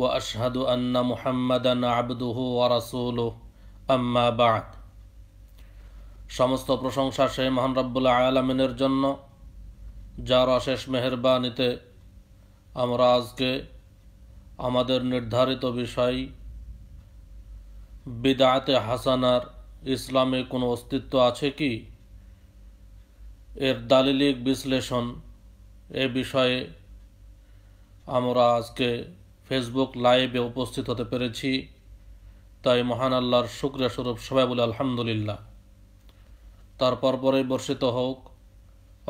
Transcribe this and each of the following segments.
واشهد ان محمدا عبده ورسوله আম্মা বাদ সমস্ত প্রশংসা সেই মহান রব্বুল আলমিনের জন্য যার অশেষ মেহরবানিতে আমরা আজকে আমাদের নির্ধারিত বিষয় বিদায়তে হাসানার ইসলামে কোনো অস্তিত্ব আছে কি এর দালিলিক বিশ্লেষণ এ বিষয়ে আমরা আজকে ফেসবুক লাইভে উপস্থিত হতে পেরেছি তাই মহান আল্লাহর শুক্রিয়া স্বরূপ সবাই বলে আলহামদুলিল্লাহ তারপর পরে বর্ষিত হোক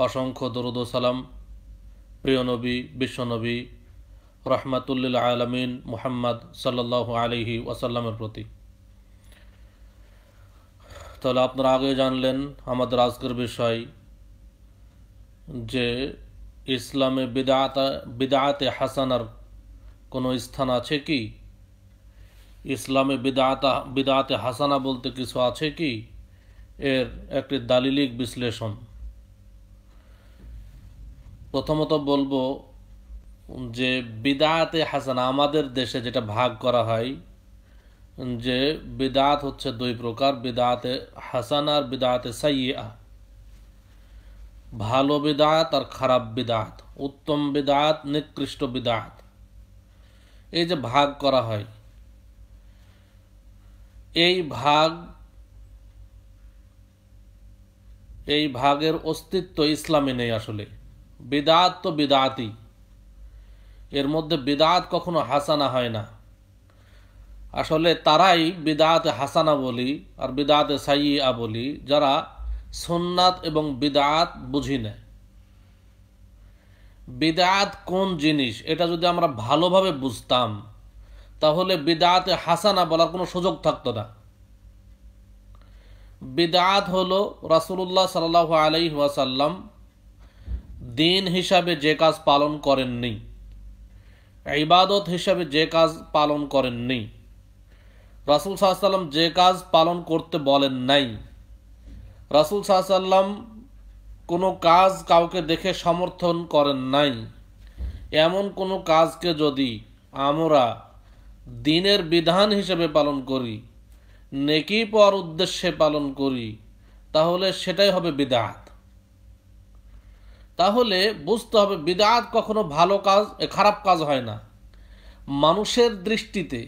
অসংখ্য দরুদ সালাম প্রিয় নবী বিশ্বনবী রহমাতুল্লিল্লা আলমিন মুহাম্মদ সাল্লাহ আলিহি ওয়াসাল্লামের প্রতি তাহলে আপনারা আগে জানলেন আমাদের আজকের বিষয় যে ইসলামে বিদাতে বিদাতে হাসানার কোনো স্থান আছে কি ইসলামে বিদাতা বিদাতে হাসানা বলতে কিছু আছে কি এর একটি দালিলিক বিশ্লেষণ প্রথমত বলবো যে বিদাতে হাসানা আমাদের দেশে যেটা ভাগ করা হয় যে বিদাত হচ্ছে দুই প্রকার বিদাতে হাসানা আর বিদাতে সাইয়া ভালো বিদাত আর খারাপ বিদাত উত্তম বিদাত নিকৃষ্ট বিদাত এই যে ভাগ করা হয় এই ভাগ এই ভাগের অস্তিত্ব ইসলামে নেই আসলে বিদাত তো বিদাতই এর মধ্যে বিদাত কখনো হাসানা হয় না আসলে তারাই বিদাতে হাসানা বলি আর বিদাতে সাইয়া বলি যারা সন্ন্যাত এবং বিদাত বুঝি নেয় বেদাত কোন জিনিস এটা যদি আমরা ভালোভাবে বুঝতাম তাহলে বেদাতে হাসানা বলার কোনো সুযোগ থাকতো না বেদাত হলো রাসুল্লাহ সাল আলাই ওয়াসাল্লাম দিন হিসাবে যে কাজ পালন করেননি ইবাদত হিসাবে যে কাজ পালন করেননি রাসুল সাল্লাম যে কাজ পালন করতে বলেন নাই রাসুল সাল্লাম কোনো কাজ কাউকে দেখে সমর্থন করেন নাই এমন কোনো কাজকে যদি আমরা দিনের বিধান হিসেবে পালন করি নেকি পর উদ্দেশ্যে পালন করি তাহলে সেটাই হবে বিদাত তাহলে বুঝতে হবে বিদাত কখনো ভালো কাজ খারাপ কাজ হয় না মানুষের দৃষ্টিতে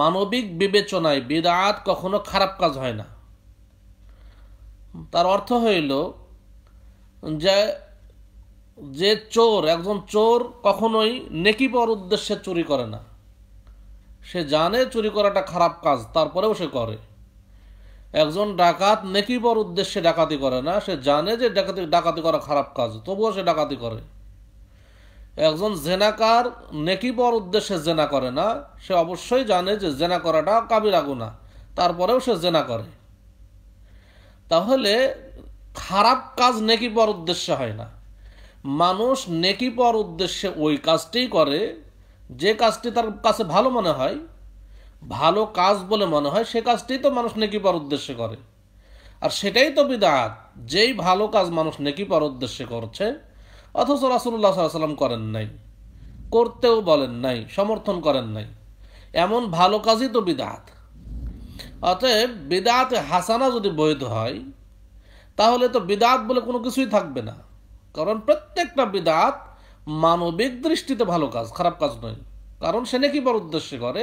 মানবিক বিবেচনায় বিদাত কখনো খারাপ কাজ হয় না তার অর্থ হইল যে যে চোর একজন চোর কখনোই নেকি পর উদ্দেশ্যে চুরি করে না সে জানে চুরি করাটা খারাপ কাজ তারপরেও সে করে একজন ডাকাত নেকি পর উদ্দেশ্যে ডাকাতি করে না সে জানে যে ডাকাতি ডাকাতি করা খারাপ কাজ তবুও সে ডাকাতি করে একজন জেনাকার নেকি পর উদ্দেশ্যে জেনা করে না সে অবশ্যই জানে যে জেনা করাটা কাবিরাগুনা তারপরেও সে জেনা করে তাহলে খারাপ কাজ নেকি পর উদ্দেশ্যে হয় না মানুষ নেকি পর উদ্দেশ্যে ওই কাজটি করে যে কাজটি তার কাছে ভালো মনে হয় ভালো কাজ বলে মনে হয় সে কাজটি তো মানুষ নেকি পর উদ্দেশ্যে করে আর সেটাই তো বিদাত যেই ভালো কাজ মানুষ নেকি পর উদ্দেশ্যে করছে অথচ রাসুল্লাহ সাল্লাম করেন নাই করতেও বলেন নাই সমর্থন করেন নাই এমন ভালো কাজই তো বিদাত অতএব বিদাত হাসানা যদি বৈধ হয় তাহলে তো বিদাত বলে কোনো কিছুই থাকবে না কারণ প্রত্যেকটা বিদাত মানবিক দৃষ্টিতে ভালো কাজ খারাপ কাজ নয় কারণ সে নেকি পর উদ্দেশ্যে করে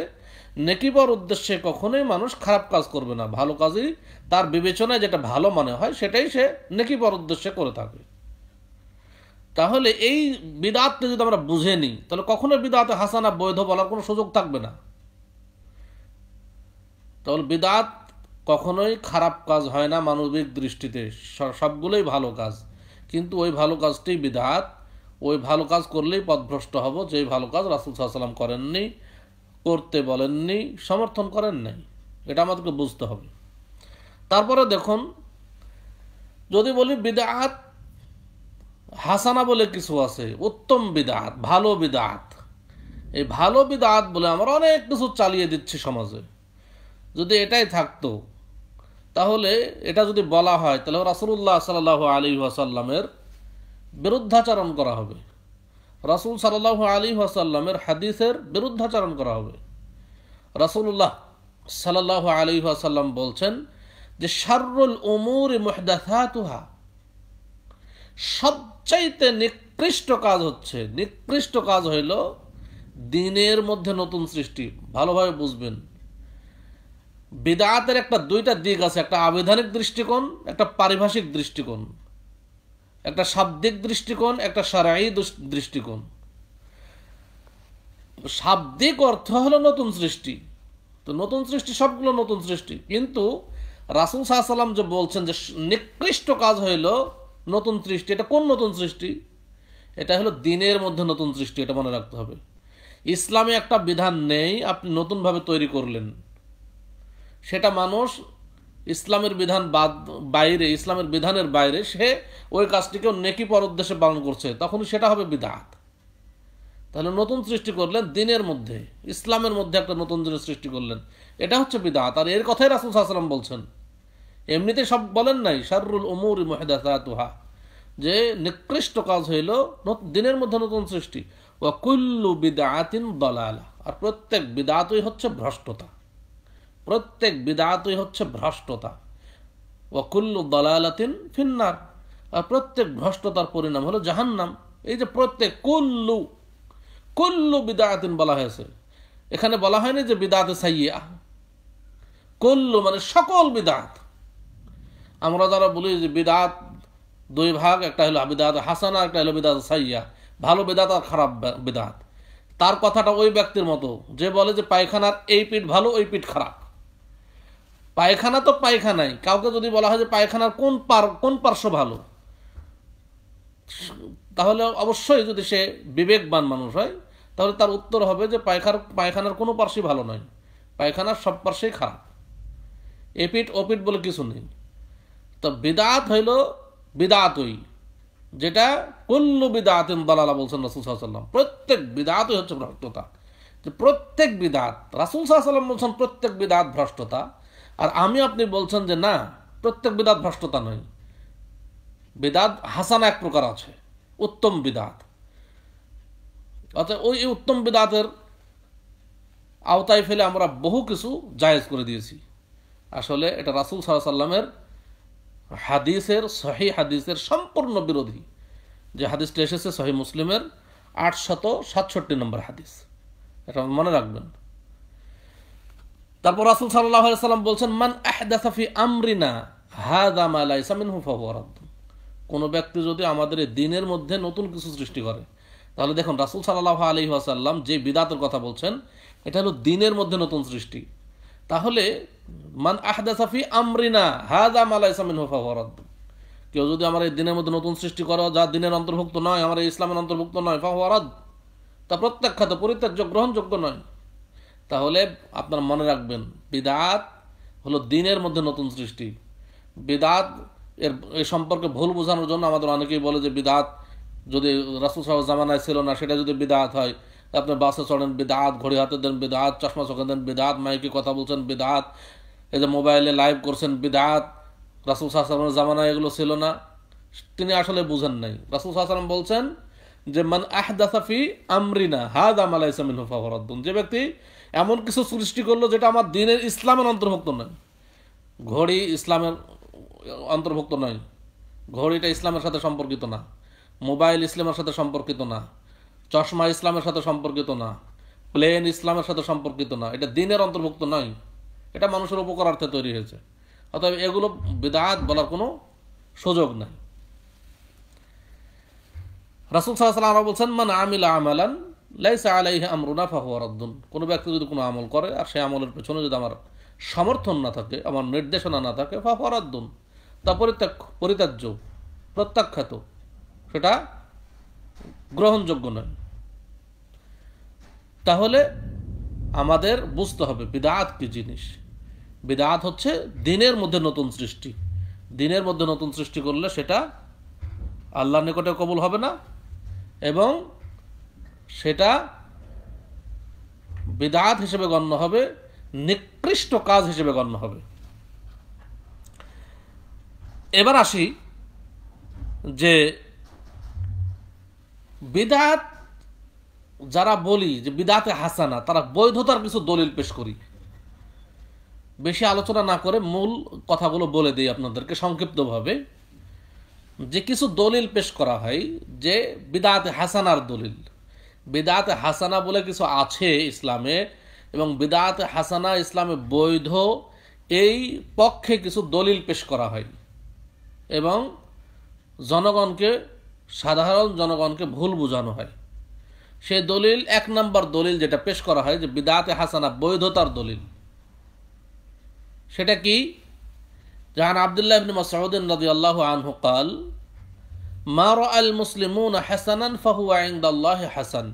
নেকি পর উদ্দেশ্যে কখনোই মানুষ খারাপ কাজ করবে না ভালো কাজই তার বিবেচনায় যেটা ভালো মনে হয় সেটাই সে নেকি পর উদ্দেশ্যে করে থাকে তাহলে এই বিদাতটা যদি আমরা বুঝে নিই তাহলে কখনো বিদাতে হাসানা বৈধ বলার কোনো সুযোগ থাকবে না তাহলে বিদাত কখনোই খারাপ কাজ হয় না মানবিক দৃষ্টিতে সবগুলোই ভালো কাজ কিন্তু ওই ভালো কাজটি বিধাত ওই ভালো কাজ করলেই পথভ্রষ্ট হব যেই ভালো কাজ রাসুল সাহাশালাম করেননি করতে বলেননি সমর্থন করেন নাই এটা আমাদেরকে বুঝতে হবে তারপরে দেখুন যদি বলি বিদাহাত হাসানা বলে কিছু আছে উত্তম বিদাহাত ভালো বিদাহাত এই ভালো বিদাহাত বলে আমরা অনেক কিছু চালিয়ে দিচ্ছি সমাজে যদি এটাই থাকতো তাহলে এটা যদি বলা হয় তাহলে রাসুল্লাহ সাল আলী ওয়াসাল্লামের বিরুদ্ধাচরণ করা হবে রাসুল সাল্লাহ আলী ওয়াসাল্লামের হাদিসের বিরুদ্ধাচরণ করা হবে রাসুল্লাহ সাল্লাহ আলী ওয়াসাল্লাম বলছেন যে শারুল ওমুর তুহা সবচাইতে নিকৃষ্ট কাজ হচ্ছে নিকৃষ্ট কাজ হইল দিনের মধ্যে নতুন সৃষ্টি ভালোভাবে বুঝবেন বেদাতের একটা দুইটা দিক আছে একটা আবেধানিক দৃষ্টিকোণ একটা পারিভাষিক দৃষ্টিকোণ একটা শাব্দিক দৃষ্টিকোণ একটা সারাই দৃষ্টিকোণ শাব্দিক অর্থ হলো নতুন সৃষ্টি তো নতুন সৃষ্টি সবগুলো নতুন সৃষ্টি কিন্তু রাসুল সালাম যে বলছেন যে নিকৃষ্ট কাজ হইল নতুন সৃষ্টি এটা কোন নতুন সৃষ্টি এটা হলো দিনের মধ্যে নতুন সৃষ্টি এটা মনে রাখতে হবে ইসলামে একটা বিধান নেই আপনি নতুনভাবে তৈরি করলেন সেটা মানুষ ইসলামের বিধান বাদ বাইরে ইসলামের বিধানের বাইরে সে ওই কাজটিকেও নেকি পর উদ্দেশ্যে পালন করছে তখন সেটা হবে বিধাত তাহলে নতুন সৃষ্টি করলেন দিনের মধ্যে ইসলামের মধ্যে একটা নতুন দিনের সৃষ্টি করলেন এটা হচ্ছে বিদাত আর এর কথাই রাসুল সাহসালাম বলছেন এমনিতে সব বলেন নাই শারুল উমুর তুহা যে নিকৃষ্ট কাজ হইল দিনের মধ্যে নতুন সৃষ্টি ওয়াকুল্লু বিদাতিন দলালা আর প্রত্যেক বিদাতই হচ্ছে ভ্রষ্টতা প্রত্যেক বিদাতই হচ্ছে ভ্রষ্টতা ওকুল্লু দলালাতিন ফিন্নার আর প্রত্যেক ভ্রষ্টতার পরিণাম হলো জাহান্নাম এই যে প্রত্যেক কুল্লু কুল্লু বিদায়াতিন বলা হয়েছে এখানে বলা হয়নি যে বিদাতে সাইয়া কুল্লু মানে সকল বিদাত আমরা যারা বলি যে বিদাত দুই ভাগ একটা হলো বিদাত হাসানা একটা হলো বিদাত সাইয়া ভালো বিদাত আর খারাপ বিদাত তার কথাটা ওই ব্যক্তির মতো যে বলে যে পায়খানার এই পিঠ ভালো ওই পিঠ খারাপ পায়খানা তো পায়খানাই কাউকে যদি বলা হয় যে পায়খানার কোন পার কোন পার্শ্ব ভালো তাহলে অবশ্যই যদি সে বিবেকবান মানুষ হয় তাহলে তার উত্তর হবে যে পায়খার পায়খানার কোনো পার্শ্বই ভালো নয় পায়খানার সব পার্শ্বেই খারাপ এপিট ওপিট বলে কিছু নেই তো বিদাত হইল বিদাতই যেটা কুল্লু বিদাত দালালা বলছেন রাসুল সাল্লাম প্রত্যেক বিদাতই হচ্ছে ভ্রষ্টতা যে প্রত্যেক বিদাত রাসুল সাল্লাম বলছেন প্রত্যেক বিদাত ভ্রষ্টতা আর আমি আপনি বলছেন যে না প্রত্যেক বিদাত ভ্রষ্টতা নয় বিদাত হাসানা এক প্রকার আছে উত্তম বিদাত অর্থাৎ ওই উত্তম বিদাতের আওতায় ফেলে আমরা বহু কিছু জায়েজ করে দিয়েছি আসলে এটা রাসুল সাল্লাহ সাল্লামের হাদিসের সহি হাদিসের সম্পূর্ণ বিরোধী যে হাদিসটা এসেছে সহি মুসলিমের আটশত সাতষট্টি নম্বর হাদিস এটা মনে রাখবেন তারপর রাসুল সাল্লাম বলছেন মান আহদাফি আমরিনা হাদা মালাই সামিন হুফাবরাদ কোনো ব্যক্তি যদি আমাদের দিনের মধ্যে নতুন কিছু সৃষ্টি করে তাহলে দেখুন রাসুল সাল্লাহ আলি আসাল্লাম যে বিদাতের কথা বলছেন এটা হলো দিনের মধ্যে নতুন সৃষ্টি তাহলে মান আহদাফি আমরিনা হাদা মালাই সামিন হুফাবরাদ কেউ যদি আমার এই দিনের মধ্যে নতুন সৃষ্টি করো যা দিনের অন্তর্ভুক্ত নয় আমার এই ইসলামের অন্তর্ভুক্ত নয় ফাহরাদ তা প্রত্যাখ্যাত পরিত্যাগ্য গ্রহণযোগ্য নয় তাহলে আপনার মনে রাখবেন বিদাত হলো দিনের মধ্যে নতুন সৃষ্টি বিদাত এর এ সম্পর্কে ভুল বোঝানোর জন্য আমাদের অনেকেই বলে যে বিদাত যদি রাসুল সাহ জামানায় ছিল না সেটা যদি বিদাত হয় আপনি বাসে চড়েন বিদাত ঘড়ি হাতে দেন বিদাত চশমা চোখে দেন বিদাত মাইকে কথা বলছেন বিদাত এই যে মোবাইলে লাইভ করছেন বিদাত রাসুল সালামের জামানায় এগুলো ছিল না তিনি আসলে বুঝেন নাই রাসুল সালাম বলছেন যে মান আহদাসাফি আমরিনা হাদ আমালাইসামিন হুফা ফরাদ্দুন যে ব্যক্তি এমন কিছু সৃষ্টি করলো যেটা আমার দিনের ইসলামের অন্তর্ভুক্ত নয় ঘড়ি ইসলামের অন্তর্ভুক্ত নয় ঘড়িটা ইসলামের সাথে সম্পর্কিত না মোবাইল ইসলামের সাথে সম্পর্কিত না চশমা ইসলামের সাথে সম্পর্কিত না প্লেন ইসলামের সাথে সম্পর্কিত না এটা দিনের অন্তর্ভুক্ত নয় এটা মানুষের উপকারার্থে তৈরি হয়েছে অতএব এগুলো বেদাত বলার কোনো সুযোগ নাই রাসুল সাল্লাহ বলছেন মানে আমিলা আমালান লাইসা আলাইহে আমরুনা ফাহরাদ্দুন কোনো ব্যক্তি যদি কোনো আমল করে আর সেই আমলের পেছনে যদি আমার সমর্থন না থাকে আমার নির্দেশনা না থাকে ফাহরাদ্দুন তা পরিত্যাগ পরিত্যাজ্য প্রত্যাখ্যাত সেটা গ্রহণযোগ্য নয় তাহলে আমাদের বুঝতে হবে বিদাত কি জিনিস বিদাত হচ্ছে দিনের মধ্যে নতুন সৃষ্টি দিনের মধ্যে নতুন সৃষ্টি করলে সেটা আল্লাহর নিকটে কবুল হবে না এবং সেটা বেদাত হিসেবে গণ্য হবে নিকৃষ্ট কাজ হিসেবে গণ্য হবে এবার আসি যে বিদাত যারা বলি যে বিদাতে হাসানা তারা বৈধতার কিছু দলিল পেশ করি বেশি আলোচনা না করে মূল কথাগুলো বলে দিই আপনাদেরকে সংক্ষিপ্তভাবে যে কিছু দলিল পেশ করা হয় যে বিদাতে হাসানার দলিল বেদাত হাসানা বলে কিছু আছে ইসলামে এবং বেদাত হাসানা ইসলামে বৈধ এই পক্ষে কিছু দলিল পেশ করা হয় এবং জনগণকে সাধারণ জনগণকে ভুল বোঝানো হয় সেই দলিল এক নম্বর দলিল যেটা পেশ করা হয় যে বিদাতে হাসানা বৈধতার দলিল সেটা কি জাহান আবদুল্লাহ ইবনে মাসউদ আল্লাহ আনহু قال ما رأى المسلمون حسنا فهو عند الله حسن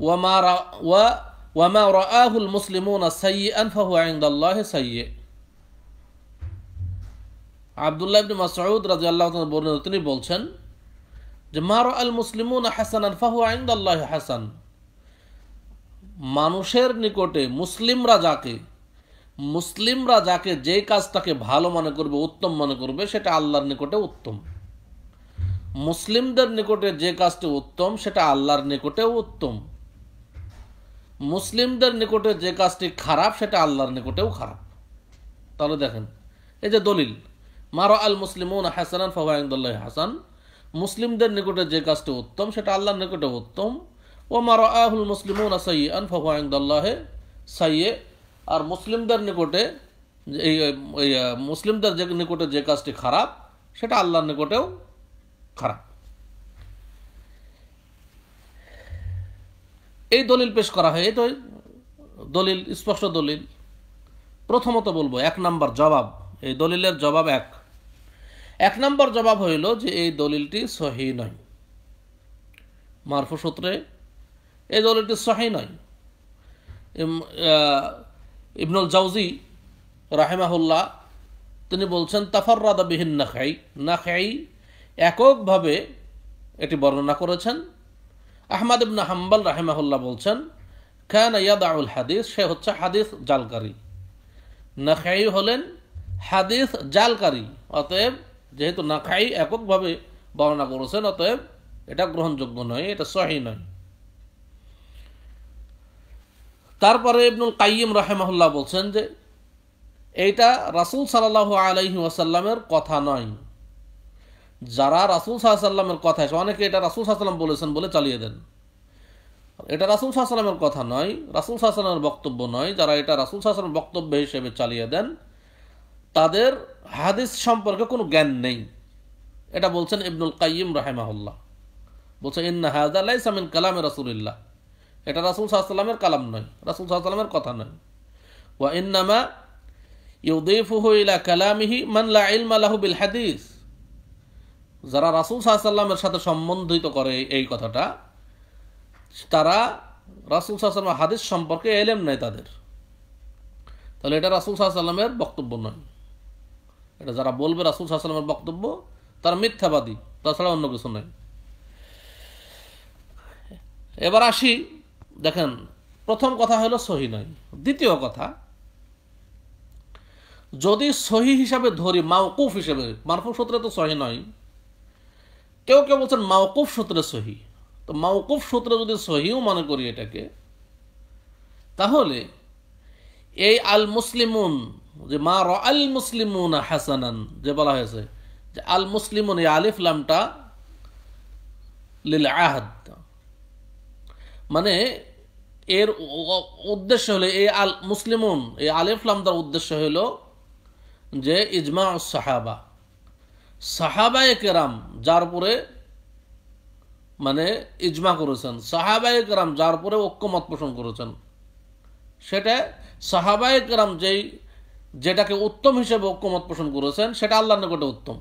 وما رأ و وما رآه المسلمون سيئا فهو عند الله سيء আবদুল্লাহ ইবনে মাসউদ রাদিয়াল্লাহু তাআলা বর্ণিত তিনি বলছেন যে মা রাআল মুসলিমুনা হাসানান ফাহু ইনদাল্লাহি হাসান মানুষের নিকটে মুসলিমরা যাকে মুসলিমরা যাকে যে কাজটাকে ভালো মনে করবে উত্তম মনে করবে সেটা আল্লাহর নিকটে উত্তম মুসলিমদের নিকটে যে কাজটি উত্তম সেটা আল্লাহর নিকটেও উত্তম মুসলিমদের নিকটে যে কাজটি খারাপ সেটা আল্লাহর নিকটেও খারাপ তাহলে দেখেন এই যে দলিল মারো আল মুসলিম হাসান ফাহদুল্লাহ হাসান মুসলিমদের নিকটে যে কাজটি উত্তম সেটা আল্লাহর নিকটে উত্তম ও মারো আহুল মুসলিম সাইয়ান সাইয়ে আর মুসলিমদের নিকটে এই মুসলিমদের যে নিকটে যে কাজটি খারাপ সেটা আল্লাহর নিকটেও খারাপ এই দলিল পেশ করা হয় এই তো দলিল স্পষ্ট দলিল প্রথমত বলবো এক নাম্বার জবাব এই দলিলের জবাব এক এক নম্বর জবাব হইল যে এই দলিলটি সহি নয় মারফু সূত্রে এই দলিলটি সহি নয় ইবনুল জাউজি রাহেমাহুল্লাহ তিনি বলছেন তাফররাদা বিহীন নাখাই নাখাই এককভাবে এটি বর্ণনা করেছেন আহমদ ইবনা হাম্বাল রাহেমাহুল্লাহ বলছেন খ্যান ইয়াদাউল হাদিস সে হচ্ছে হাদিস জালকারী নাখাই হলেন হাদিস জালকারী অতএব যেহেতু নাখাই এককভাবে বর্ণনা করেছেন অতএব এটা গ্রহণযোগ্য নয় এটা সহি নয় তারপরে ইবনুল কাইম রাহেমাহুল্লাহ বলছেন যে এইটা রাসুল সাল আলহি ওয়াসাল্লামের কথা নয় যারা রাসুল সাহাশাল্লামের কথা অনেকে এটা রাসুল সাহাশাল্লাম বলেছেন বলে চালিয়ে দেন এটা রাসুল সাহাশাল্লামের কথা নয় রাসুল সাহাশাল্লামের বক্তব্য নয় যারা এটা রাসুল সাহাশাল্লামের বক্তব্য হিসেবে চালিয়ে দেন তাদের হাদিস সম্পর্কে কোনো জ্ঞান নেই এটা বলছেন ইবনুল কাইম রাহেমাহুল্লাহ বলছে ইন্না হাজাল্লাই সামিন কালামে রাসুলিল্লাহ এটা রাসুল সাহাশাল্লামের কালাম নয় রাসুল সাহাশাল্লামের কথা নয় ওয়া ইন্নামা ইউদিফুহু ইলা কালামিহি মান লা ইলমা লাহু বিল হাদিস যারা রাসুল সাহাশাল্লামের সাথে সম্বন্ধিত করে এই কথাটা তারা রাসুল সাহাশাল্লাম হাদিস সম্পর্কে এলেম নেই তাদের তাহলে এটা রাসুল সাহাশাল্লামের বক্তব্য নয় এটা যারা বলবে রাসুল সাহাশাল্লামের বক্তব্য তারা মিথ্যাবাদী তাছাড়া অন্য কিছু নয় এবার আসি দেখেন প্রথম কথা হলো সহি নয় দ্বিতীয় কথা যদি সহি হিসাবে ধরি মাউকুফ হিসেবে মারফুক সূত্রে তো সহি নয় কেউ কেউ বলছেন মাওকুফ সূত্রে সহি তো মাওকুফ সূত্রে যদি সহিও মনে করি এটাকে তাহলে এই আল মুসলিমুন যে মা র আল মুসলিমুন হাসানান যে বলা হয়েছে যে আল মুসলিমুন এই আলিফ লামটা আহাদ মানে এর উদ্দেশ্য হলো এই আল মুসলিমুন এই আলিফ লামদার উদ্দেশ্য হলো যে ইজমা সাহাবা সাহাবায় কেরাম যার পরে মানে ইজমা করেছেন সাহাবায় কেরাম যার পরে ঐক্যমত পোষণ করেছেন সেটা সাহাবায় কেরাম যেই যেটাকে উত্তম হিসেবে ঐক্যমত পোষণ করেছেন সেটা আল্লাহ নিকটে উত্তম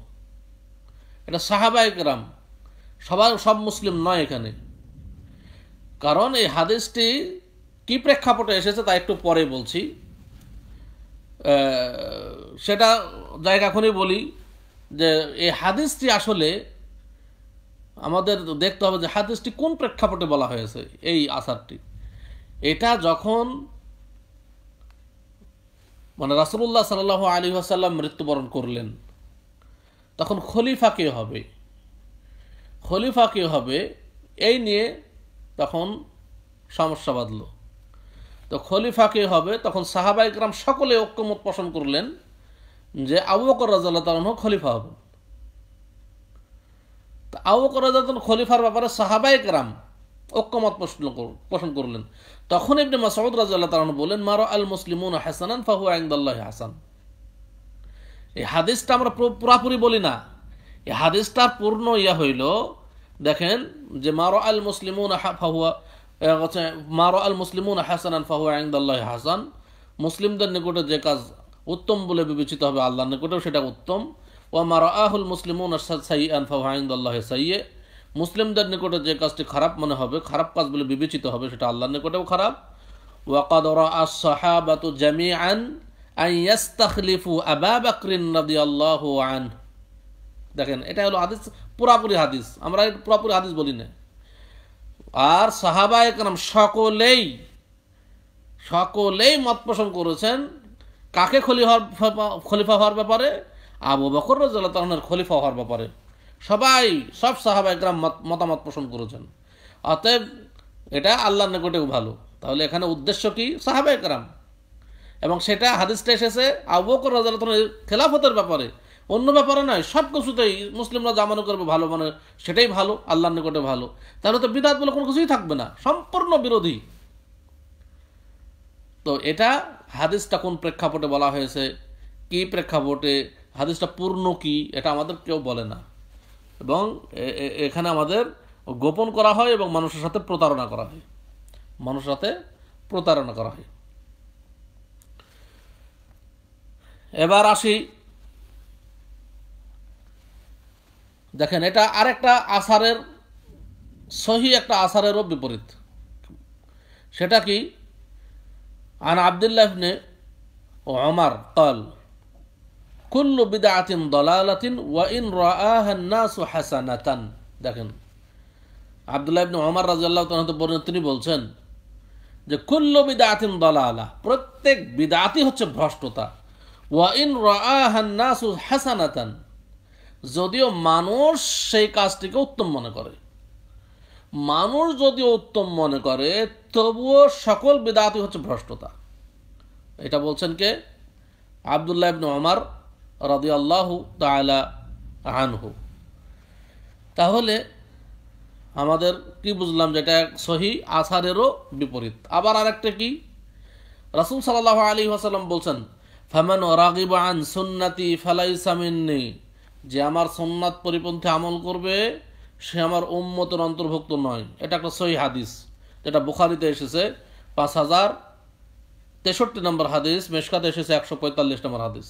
এটা সাহাবায় কেরাম সবার সব মুসলিম নয় এখানে কারণ এই হাদিসটি কি প্রেক্ষাপটে এসেছে তা একটু পরে বলছি সেটা জায়গা এখনই বলি যে এই হাদিসটি আসলে আমাদের দেখতে হবে যে হাদিসটি কোন প্রেক্ষাপটে বলা হয়েছে এই আসারটি এটা যখন মানে রাসুল্লাহ সাল আলী আসাল্লাম মৃত্যুবরণ করলেন তখন খলিফা কে হবে খলিফা কে হবে এই নিয়ে তখন সমস্যা বাঁধল তো খলিফা কে হবে তখন সাহাবা ইকরাম সকলে ঐক্যমত পোষণ করলেন যে আবু বকর রাজাল্লাহ তালন খলিফা হবেন আবু বকর রাজা খলিফার ব্যাপারে সাহাবাই কেরাম ঐক্যমত পোষণ পোষণ করলেন তখন ইবনে মাসউদ রাজিয়াল্লাহু তাআলা বলেন মারো আল মুসলিম হাসান ফাহু আইন্দাল্লাহ হাসান এই হাদিসটা আমরা পুরাপুরি বলি না এই হাদিসটার পূর্ণ ইয়া হইল দেখেন যে মারো আল মুসলিম ফাহুয়া আল মুসলিম হাসানান ফাহু আইন্দাল্লাহ হাসান মুসলিমদের নিকটে যে কাজ উত্তম বলে বিবেচিত হবে আল্লাহর নিকটেও সেটা উত্তম ও মারা আহুল মুসলিমুন সাই আনফাহিন্দাল্লাহ সাইয়ে মুসলিমদের নিকটে যে কাজটি খারাপ মনে হবে খারাপ কাজ বলে বিবেচিত হবে সেটা আল্লাহর নিকটেও খারাপ ওয়াকাদরা আসাহাবাত জামি আন আইয়াস্তাখলিফু আবা বাকরিন রাদি আল্লাহ আন দেখেন এটা হলো হাদিস পুরাপুরি হাদিস আমরা পুরাপুরি হাদিস বলি না আর সাহাবা একরাম সকলেই সকলেই মত পোষণ করেছেন কাকে খলিফা খলিফা হওয়ার ব্যাপারে আবু বকর রাজনের খলিফা হওয়ার ব্যাপারে সবাই সব সাহাবা একরাম মতামত পোষণ করেছেন অতএব এটা আল্লাহর নিকটেও ভালো তাহলে এখানে উদ্দেশ্য কি সাহাবা একরাম এবং সেটা হাদিসটা এসেছে আবু বকর রাজনের খেলাফতের ব্যাপারে অন্য ব্যাপারে নয় সব কিছুতেই মুসলিমরা জামানো করবে ভালো মানে সেটাই ভালো আল্লাহর নিকটে ভালো তাহলে তো বিদাত বলে কোনো কিছুই থাকবে না সম্পূর্ণ বিরোধী তো এটা হাদিসটা কোন প্রেক্ষাপটে বলা হয়েছে কি প্রেক্ষাপটে হাদিসটা পূর্ণ কি এটা আমাদের কেউ বলে না এবং এখানে আমাদের গোপন করা হয় এবং মানুষের সাথে প্রতারণা করা হয় মানুষের সাথে প্রতারণা করা হয় এবার আসি দেখেন এটা আরেকটা আসারের সহি একটা আসারেরও বিপরীত সেটা কি عن عبد الله بن عمر قال كل بدعة ضلالة وإن رآها الناس حسنة দেখেন আবদুল্লাহ ইবনে ওমর রাদিয়াল্লাহু তাআলা তো বর্ণনা তিনি বলছেন যে কুল্লু বিদআতিন দালালা প্রত্যেক বিদআতই হচ্ছে ভ্রষ্টতা ওয়া ইন রাআহান নাসু হাসানাতান যদিও মানুষ সেই কাজটিকে উত্তম মনে করে মানুষ যদি উত্তম মনে করে তবুও সকল বেদাতি হচ্ছে ভ্রষ্টতা এটা বলছেন কে আবদুল্লাহ ইবনু আমার রাদি আল্লাহ তালা আনহু তাহলে আমাদের কি বুঝলাম যে এটা সহি আসারেরও বিপরীত আবার আরেকটা কি রাসুল সাল্লাহ আলী আসালাম বলছেন রাগিব আন সুন্নাতি ফালাই সামিননি যে আমার সোননাথ পরিপন্থী আমল করবে সে আমার উম্মতের অন্তর্ভুক্ত নয় এটা একটা সহি হাদিস যেটা বুখারিতে এসেছে পাঁচ হাজার তেষট্টি নম্বর হাদিস মেশকাতে এসেছে একশো পঁয়তাল্লিশ নম্বর হাদিস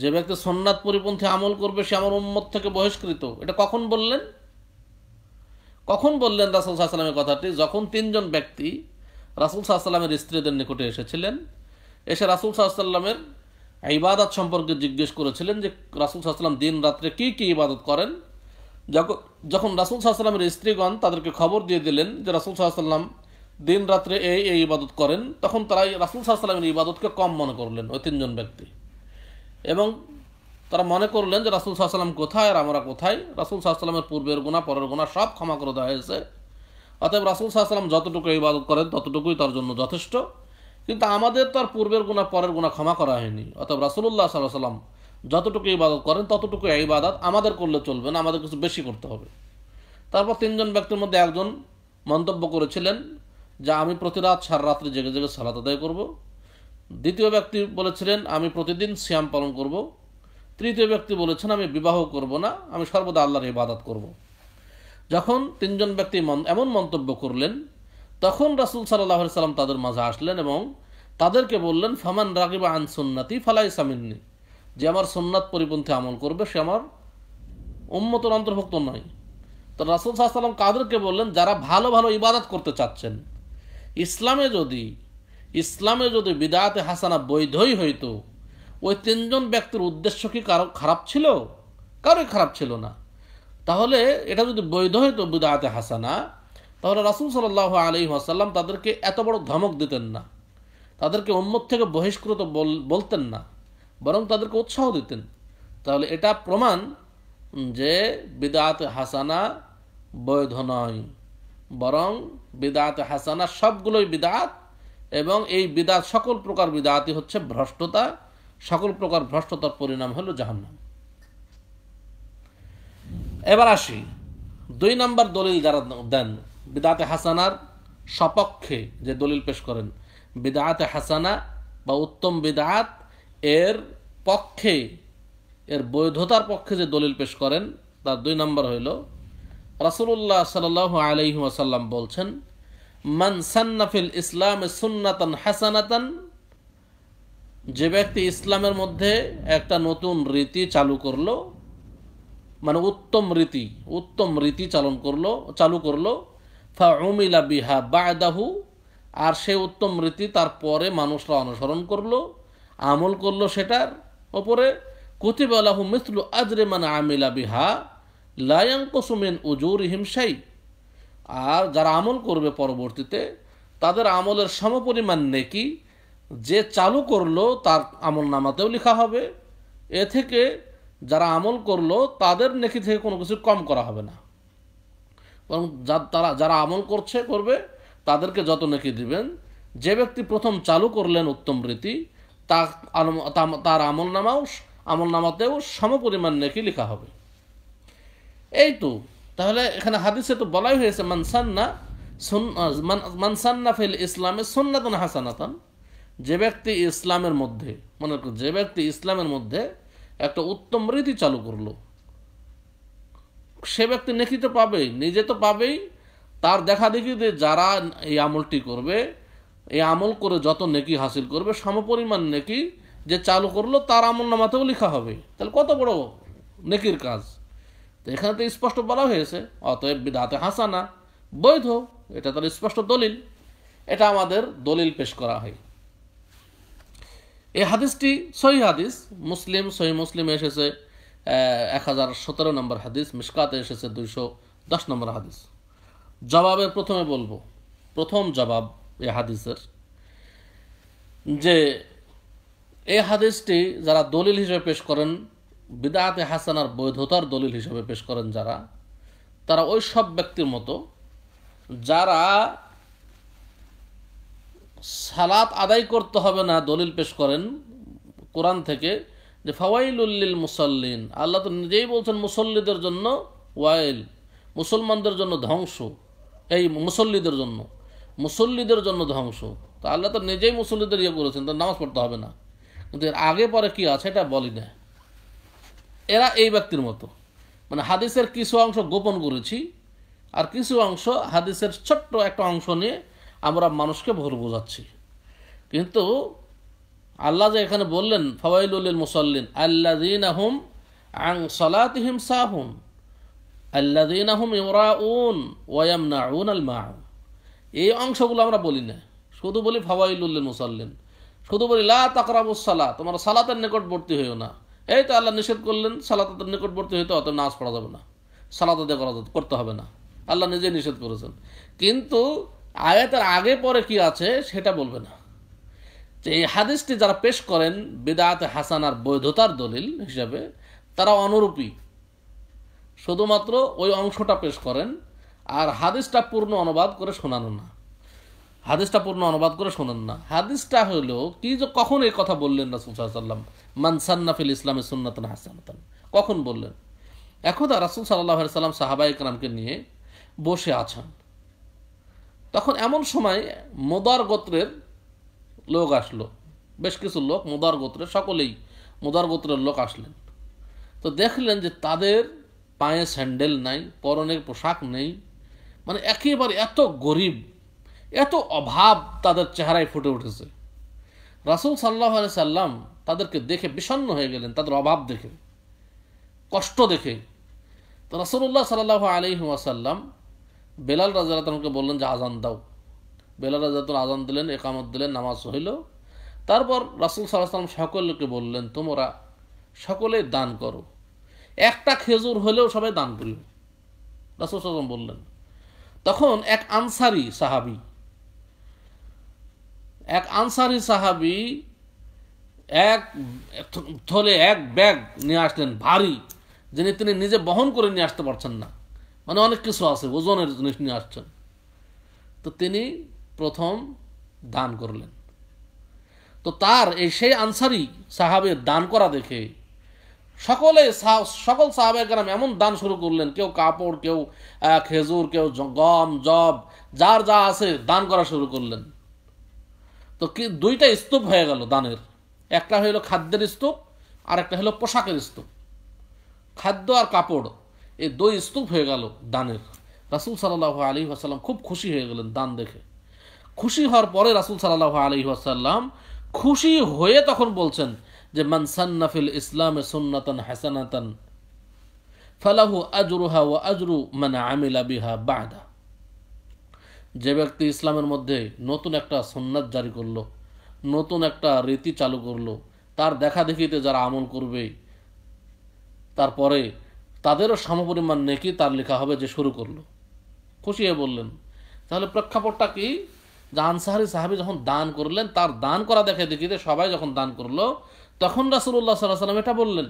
যে ব্যক্তি সোননাথ পরিপন্থী আমল করবে সে আমার উম্মত থেকে বহিষ্কৃত এটা কখন বললেন কখন বললেন রাসুল সাহাশালামের কথাটি যখন তিনজন ব্যক্তি রাসুল সাহসাল্লামের স্ত্রীদের নিকটে এসেছিলেন এসে রাসুল সাহাশাল্লামের ইবাদত সম্পর্কে জিজ্ঞেস করেছিলেন যে রাসুল সাহসাল্লাম দিন রাত্রে কী কী ইবাদত করেন যখন রাসুল সাহাশাল্লামের স্ত্রীগণ তাদেরকে খবর দিয়ে দিলেন যে রাসুল সাহাশাল্লাম দিন রাত্রে এই এই ইবাদত করেন তখন তারা রাসুল সাহাশাল্লামের ইবাদতকে কম মনে করলেন ওই তিনজন ব্যক্তি এবং তারা মনে করলেন যে রাসুল সাহাশাল্লাম কোথায় আর আমরা কোথায় রাসুল সাহাশাল্লামের পূর্বের গুণা পরের গুণা সব ক্ষমা করে দেওয়া হয়েছে অতএব রাসুল সাহাশাল্লাম যতটুকু ইবাদত করেন ততটুকুই তার জন্য যথেষ্ট কিন্তু আমাদের তার পূর্বের গুণা পরের গুণা ক্ষমা করা হয়নি অতএব রাসুল্লাহ সাল্লাহ সাল্লাম যতটুকু ইবাদত করেন ততটুকু ইবাদত আমাদের করলে চলবে না আমাদের কিছু বেশি করতে হবে তারপর তিনজন ব্যক্তির মধ্যে একজন মন্তব্য করেছিলেন যে আমি প্রতি রাত সারা রাত্রে জেগে জেগে সালাত আদায় করব দ্বিতীয় ব্যক্তি বলেছিলেন আমি প্রতিদিন শ্যাম পালন করব তৃতীয় ব্যক্তি বলেছেন আমি বিবাহ করব না আমি সর্বদা আল্লাহর ইবাদত করব যখন তিনজন ব্যক্তি এমন মন্তব্য করলেন তখন রাসুল সাল্লাহ সাল্লাম তাদের মাঝে আসলেন এবং তাদেরকে বললেন ফামান রাগিবা আনসুন্নাতি ফালাই সামিননি যে আমার সোননাথ পরিপন্থী আমল করবে সে আমার উম্মতর অন্তর্ভুক্ত নয় তো রাসুল সাহসাল্লাম কাদেরকে বললেন যারা ভালো ভালো ইবাদত করতে চাচ্ছেন ইসলামে যদি ইসলামে যদি বিদায়তে হাসানা বৈধই হইতো ওই তিনজন ব্যক্তির উদ্দেশ্য কি কারো খারাপ ছিল কারোই খারাপ ছিল না তাহলে এটা যদি বৈধ হইতো বিদায়তে হাসানা তাহলে রাসুল সাল আলী আসাল্লাম তাদেরকে এত বড় ধমক দিতেন না তাদেরকে উন্মত থেকে বহিষ্কৃত বলতেন না বরং তাদেরকে উৎসাহ দিতেন তাহলে এটা প্রমাণ যে বিদাত হাসানা বৈধ নয় বরং বিদাত হাসানা সবগুলোই বিদাত এবং এই বিদাত সকল প্রকার বিদাতই হচ্ছে ভ্রষ্টতা সকল প্রকার ভ্রষ্টতার পরিণাম হলো জাহান্নাম এবার আসি দুই নম্বর দলিল যারা দেন বিদাতে হাসানার সপক্ষে যে দলিল পেশ করেন বিদাতে হাসানা বা উত্তম বিদাত এর পক্ষে এর বৈধতার পক্ষে যে দলিল পেশ করেন তার দুই নম্বর হইল রাসুল্লাহ সাল আলহিম আসাল্লাম বলছেন মান সান্নাফিল ইসলাম সুন্নাতন হাসানাতন যে ব্যক্তি ইসলামের মধ্যে একটা নতুন রীতি চালু করলো মানে উত্তম রীতি উত্তম রীতি চালন করলো চালু করলো ফা উমিলা বিহা বায়দাহু আর সে উত্তম রীতি তারপরে মানুষরা অনুসরণ করলো আমল করলো সেটার অপরে কতিবালাহু মিসলু আজরে মানে আমিলা বিহা লায়াঙ্ক কসুমেন উজুর হিমসাই আর যারা আমল করবে পরবর্তীতে তাদের আমলের সমপরিমাণ নেকি যে চালু করলো তার আমল নামাতেও লেখা হবে এ থেকে যারা আমল করলো তাদের নেকি থেকে কোনো কিছু কম করা হবে না বরং তারা যারা আমল করছে করবে তাদেরকে যত নেকি দিবেন যে ব্যক্তি প্রথম চালু করলেন উত্তম রীতি তার তার আমল নামাও আমল নামাতেও সম পরিমাণ নেকি লেখা হবে এই তো তাহলে এখানে হাদিসে তো বলাই হয়েছে মানসান্না মানসান্না ফেল ইসলামে সন্নাতন হাসানাতন যে ব্যক্তি ইসলামের মধ্যে মনে যে ব্যক্তি ইসলামের মধ্যে একটা উত্তম রীতি চালু করলো সে ব্যক্তি নেকি তো পাবেই নিজে তো পাবেই তার দেখা দেখি যে যারা এই আমলটি করবে এই আমল করে যত নেকি হাসিল করবে সমপরিমাণ নেকি যে চালু করলো তার আমল নামাতেও লেখা হবে তাহলে কত বড় নেকির কাজ তো এখানে তো স্পষ্ট বলা হয়েছে অতএব বিধাতে হাসানা বৈধ এটা তার স্পষ্ট দলিল এটা আমাদের দলিল পেশ করা হয় এই হাদিসটি সহি হাদিস মুসলিম সহি মুসলিমে এসেছে এক হাজার সতেরো নম্বর হাদিস মিসকাতে এসেছে দুইশো দশ নম্বর হাদিস জবাবের প্রথমে বলবো প্রথম জবাব এই হাদিসের যে এই হাদিসটি যারা দলিল হিসেবে পেশ করেন বিদাতে হাসানার বৈধতার দলিল হিসেবে পেশ করেন যারা তারা ওই সব ব্যক্তির মতো যারা সালাত আদায় করতে হবে না দলিল পেশ করেন কোরআন থেকে যে উল্লিল মুসল্লিন আল্লাহ তো নিজেই বলছেন মুসল্লিদের জন্য ওয়াইল মুসলমানদের জন্য ধ্বংস এই মুসল্লিদের জন্য মুসল্লিদের জন্য ধ্বংস তো আল্লাহ তো নিজেই মুসল্লিদের ইয়ে করেছেন তো নামাজ পড়তে হবে না কিন্তু এর আগে পরে কি আছে এটা বলি না এরা এই ব্যক্তির মতো মানে হাদিসের কিছু অংশ গোপন করেছি আর কিছু অংশ হাদিসের ছোট্ট একটা অংশ নিয়ে আমরা মানুষকে ভোর বোঝাচ্ছি কিন্তু আল্লাহ যে এখানে বললেন ফওয়াইলুল মুসল্লিন দিন আহম আং সলাতিহিম সাহুন দিন আহম ইমরা উন ওয়াম না উন আল মাউন এই অংশগুলো আমরা বলি না শুধু বলি ফাওয়াইলুল্লিন মুসাল্লিন শুধু বলি লা তাকরাবুস সালা তোমরা সালাতের নিকটবর্তী হইও না এই তো আল্লাহ নিষেধ করলেন সালাতের নিকটবর্তী হইতে অত নাচ পড়া যাবে না সালাত আদায় করা করতে হবে না আল্লাহ নিজে নিষেধ করেছেন কিন্তু আয়াতের আগে পরে কি আছে সেটা বলবে না যে এই হাদিসটি যারা পেশ করেন বেদাত হাসানার বৈধতার দলিল হিসাবে তারা অনুরূপী শুধুমাত্র ওই অংশটা পেশ করেন আর হাদিসটা পূর্ণ অনুবাদ করে শোনানো না হাদিসটা পূর্ণ অনুবাদ করে শোনান না হাদিসটা হলো কি যে কখন এই কথা বললেন রাসুল সাল্লাম মানসান্নাফিল ইসলামের সুন্নাতন হাসান কখন বললেন এখন রাসুল সাল্লাহ সাল্লাম সাহাবা ইকরামকে নিয়ে বসে আছেন তখন এমন সময় মোদার গোত্রের লোক আসলো বেশ কিছু লোক মোদার গোত্রের সকলেই মোদার গোত্রের লোক আসলেন তো দেখলেন যে তাদের পায়ে স্যান্ডেল নাই পরনের পোশাক নেই মানে একেবারে এত গরিব এত অভাব তাদের চেহারায় ফুটে উঠেছে রাসুল সাল্লাহ আলি সাল্লাম তাদেরকে দেখে বিষণ্ন হয়ে গেলেন তাদের অভাব দেখে কষ্ট দেখে তো রাসুল্লাহ সাল্লাহ আলি ওয়াসাল্লাম বেলাল রাজাকে বললেন যে আজান দাও বেলাল রাজাতুল আজান দিলেন একামত দিলেন নামাজ হইল তারপর রাসুল সাল্লাহ সাল্লাম সকলকে বললেন তোমরা সকলে দান করো একটা খেজুর হলেও সবাই দান করিও রাসুল সাল্লাম বললেন তখন এক আনসারি সাহাবি এক আনসারি সাহাবি এক থলে এক ব্যাগ নিয়ে আসলেন ভারী যিনি তিনি নিজে বহন করে নিয়ে আসতে পারছেন না মানে অনেক কিছু আছে ওজনের জিনিস নিয়ে আসছেন তো তিনি প্রথম দান করলেন তো তার এই সেই আনসারি সাহাবের দান করা দেখে সকলে সকল সাহাবের গ্রাম এমন দান শুরু করলেন কেউ কাপড় কেউ খেজুর কেউ গম জব যার যা আছে দান করা শুরু করলেন তো কি দুইটা স্তূপ হয়ে গেল দানের একটা হইলো খাদ্যের স্তূপ আর একটা হইল পোশাকের স্তূপ খাদ্য আর কাপড় এই দুই স্তূপ হয়ে গেল দানের রাসুল সাল্লাহ আলী আসাল্লাম খুব খুশি হয়ে গেলেন দান দেখে খুশি হওয়ার পরে রাসুল সাল্লাহ আলী আসাল্লাম খুশি হয়ে তখন বলছেন যে মানসান্নাফিল ইসলামে সন্নাতন হাসানাতন ফালাহু আজরুহা ও আজরু মানে আমিলা বিহা বাদা যে ব্যক্তি ইসলামের মধ্যে নতুন একটা সন্ন্যাত জারি করলো নতুন একটা রীতি চালু করলো তার দেখা দেখিতে যারা আমল করবে তারপরে তাদেরও সমপরিমাণ নেকি তার লেখা হবে যে শুরু করলো খুশি হয়ে বললেন তাহলে প্রেক্ষাপটটা কি যে আনসাহারি সাহাবি যখন দান করলেন তার দান করা দেখে দেখিতে সবাই যখন দান করলো তখন রাসুল্লাহ সাল্লাহ সাল্লাম এটা বললেন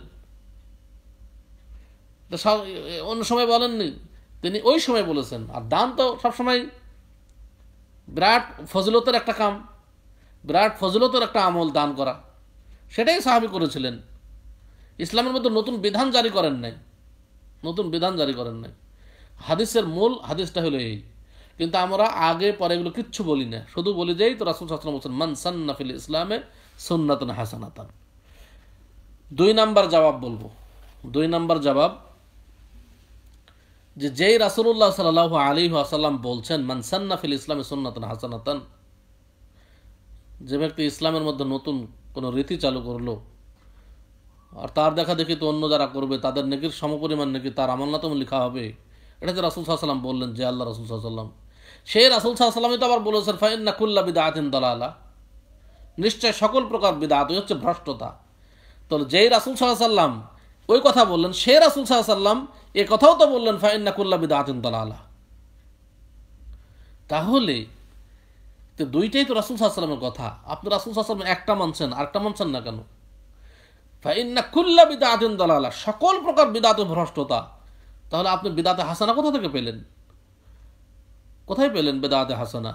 অন্য সময় বলেননি তিনি ওই সময় বলেছেন আর দান তো সবসময় বিরাট ফজলতের একটা কাম বিরাট ফজলতের একটা আমল দান করা সেটাই সাহাবি করেছিলেন ইসলামের মধ্যে নতুন বিধান জারি করেন নাই নতুন বিধান জারি করেন নাই হাদিসের মূল হাদিসটা হলো এই কিন্তু আমরা আগে পরে এগুলো কিচ্ছু বলি না শুধু বলি যেই তো রাসুল সাসলাম বলছেন মান ইসলামে সন্নাতন হাসানাতান দুই নাম্বার জবাব বলবো দুই নাম্বার জবাব যে যেই রাসুল্লাহ সাল আলী আসাল্লাম বলছেন মানসান্নাফিল ইসলাম ইসলামে হাসানাতন যে ব্যক্তি ইসলামের মধ্যে নতুন কোনো রীতি চালু করলো আর তার দেখা দেখি তো অন্য যারা করবে তাদের নেকির সমপরিমাণ নেকি তার আমলনাতম লেখা হবে এটা যে রাসুল সাল্লাম বললেন যে আল্লাহ রাসুল সাল্লাম সেই রাসুল সাল্লামই তো আবার বলেছেন ফাইন্না কুল্লা বিদা আতিন দালালা নিশ্চয় সকল প্রকার বিদা হচ্ছে ভ্রষ্টতা তাহলে যেই রাসুল সাল্লাহ সাল্লাম ওই কথা বললেন সে রাসুল সাল্লাহ সাল্লাম এ কথাও তো বললেন ফাইন্নাকুল্লা বিদা আতিন তালা তাহলে তো দুইটাই তো রাসুল সাল্লামের কথা আপনি রাসুল সাল্লাম একটা মানছেন আরেকটা মানছেন না কেন ফাইন্নাকুল্লা বিদা আতিন দালালা সকল প্রকার বিদাতে ভ্রষ্টতা তাহলে আপনি বিদাতে হাসানা কোথা থেকে পেলেন কোথায় পেলেন বেদাতে হাসানা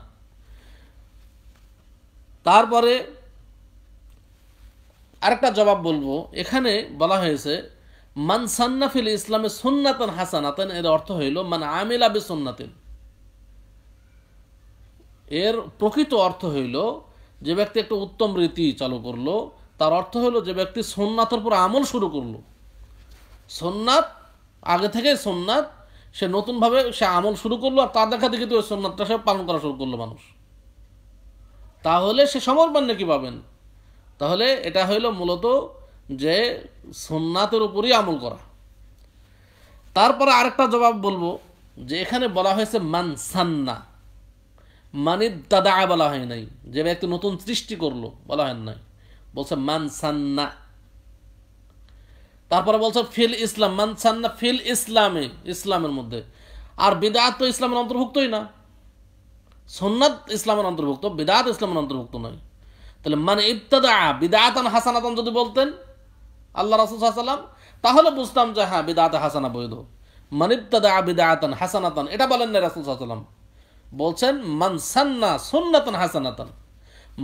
তারপরে আরেকটা জবাব বলবো এখানে বলা হয়েছে মান সান্নাফিল ইসলামে হাসান হাসানাতেন এর অর্থ হইল মান আমিল আবে সন্নাতেন এর প্রকৃত অর্থ হইল যে ব্যক্তি একটা উত্তম রীতি চালু করলো তার অর্থ হইল যে ব্যক্তি সোননাথের উপর আমল শুরু করলো সোননাথ আগে থেকে সোননাথ সে নতুনভাবে সে আমল শুরু করলো আর তার দেখা দেখি তো ওই সোননাথটা সে পালন করা শুরু করলো মানুষ তাহলে সে সমর্পণ নাকি পাবেন তাহলে এটা হইল মূলত যে সোননাথের উপরই আমল করা তারপরে আরেকটা জবাব বলবো যে এখানে বলা হয়েছে মান সান্না মানে দাদা বলা হয় নাই যে ব্যক্তি নতুন সৃষ্টি করলো বলা হয় নাই বলছে মান সান্না তারপরে বলছে ফিল ইসলাম মান সান্না ফিল ইসলামে ইসলামের মধ্যে আর বিদাত তো ইসলামের অন্তর্ভুক্তই না সোননাথ ইসলামের অন্তর্ভুক্ত বিদাত ইসলামের অন্তর্ভুক্ত নয় তাহলে মানে ইবতাদা বিদায়াতন হাসানাতন যদি বলতেন আল্লাহ রাসুল তাহলে বুঝতাম যে হ্যাঁ বিদাতে হাসানা বৈধ মানে ইবতাদা বিদায়াতন হাসানাতন এটা বলেন না রাসুল সাল্লাম বলছেন মানসান্না সুন্নাতন হাসানাতন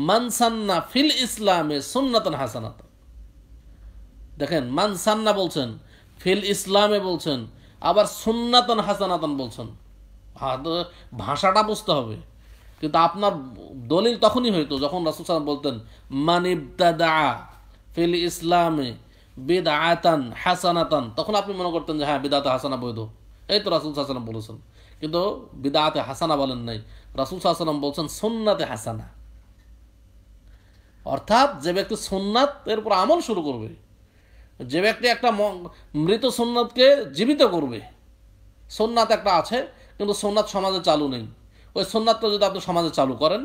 মানসান্না ফিল ইসলামে সুন্নাতন হাসানাতন দেখেন মানসান্না বলছেন ফিল ইসলামে বলছেন আবার সুন্নাতন হাসানাতন বলছেন ভাষাটা বুঝতে হবে কিন্তু আপনার দলিল তখনই হইতো যখন রাসুল সাল্লাম বলতেন মানিবদাদা ফিল ইসলামে বেদ আয়তান হাসানাতান তখন আপনি মনে করতেন যে হ্যাঁ বেদাতে হাসানা বৈধ এই তো রাসুল সাহসালাম বলেছেন কিন্তু বিদাতে হাসানা বলেন নাই রাসুল সাহসালাম বলছেন সোননাতে হাসানা অর্থাৎ যে ব্যক্তি সোননাথ এরপর আমল শুরু করবে যে ব্যক্তি একটা মৃত সোননাথকে জীবিত করবে সোননাথ একটা আছে কিন্তু সোননাথ সমাজে চালু নেই ওই সোননাথটা যদি আপনি সমাজে চালু করেন